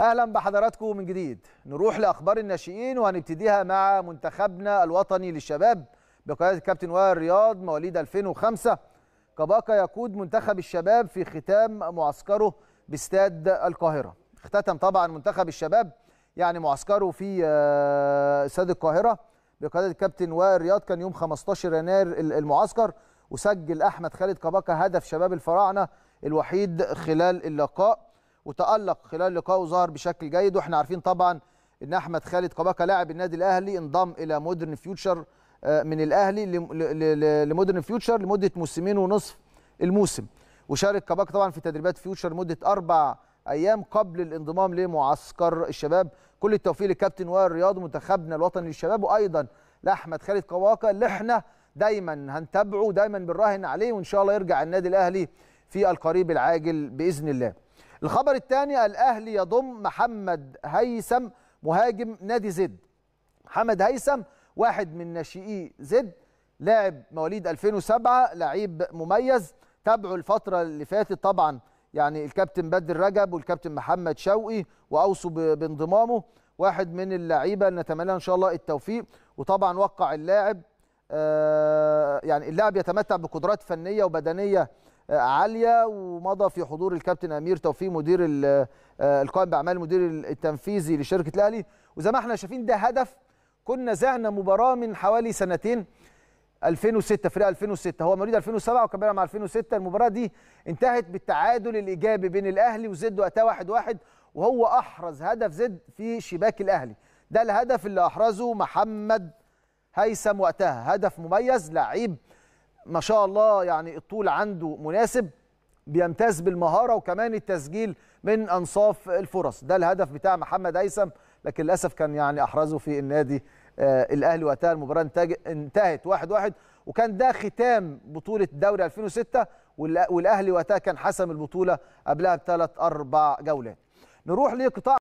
اهلا بحضراتكم من جديد نروح لاخبار الناشئين وهنبتديها مع منتخبنا الوطني للشباب بقياده الكابتن وائل رياض مواليد 2005 كباقة يقود منتخب الشباب في ختام معسكره باستاد القاهره اختتم طبعا منتخب الشباب يعني معسكره في آه، استاد القاهره بقياده الكابتن وائل رياض كان يوم 15 يناير المعسكر وسجل احمد خالد كباقة هدف شباب الفراعنه الوحيد خلال اللقاء وتالق خلال لقائه ظهر بشكل جيد واحنا عارفين طبعا ان احمد خالد كباكا لاعب النادي الاهلي انضم الى مودرن فيوتشر آه، من الاهلي لمودرن فيوتشر لمده موسمين ونصف الموسم وشارك كباكا طبعا في تدريبات فيوتشر لمده اربع ايام قبل الانضمام لمعسكر الشباب كل التوفيق للكابتن وائل رياض منتخبنا الوطني للشباب وايضا لاحمد خالد كواكا اللي احنا دايما هنتابعه دايما بنراهن عليه وان شاء الله يرجع النادي الاهلي في القريب العاجل باذن الله الخبر الثاني الأهلي يضم محمد هيثم مهاجم نادي زد محمد هيثم واحد من ناشئي زد لاعب مواليد 2007 لعيب مميز تابعه الفترة اللي فاتت طبعا يعني الكابتن بدر رجب والكابتن محمد شوقي وأوصوا بانضمامه واحد من اللعيبة نتمنى إن شاء الله التوفيق وطبعا وقع اللاعب آه يعني اللاعب يتمتع بقدرات فنية وبدنية عاليه ومضى في حضور الكابتن امير توفيق مدير آه، القائم باعمال المدير التنفيذي لشركه الاهلي وزي ما احنا شايفين ده هدف كنا زعنا مباراه من حوالي سنتين 2006 فريق 2006 هو مواليد 2007 وكان بيلعب مع 2006 المباراه دي انتهت بالتعادل الايجابي بين الاهلي وزد وقتها 1 1 وهو احرز هدف زد في شباك الاهلي ده الهدف اللي احرزه محمد هيثم وقتها هدف مميز لعيب ما شاء الله يعني الطول عنده مناسب بيمتاز بالمهارة وكمان التسجيل من أنصاف الفرص ده الهدف بتاع محمد هيثم لكن للأسف كان يعني أحرزه في النادي آه الأهلي وقتها المباراة انتهت واحد واحد وكان ده ختام بطولة دوري 2006 والأهلي وقتها كان حسم البطولة قبلها بثلاث أربع جولات نروح لقطاع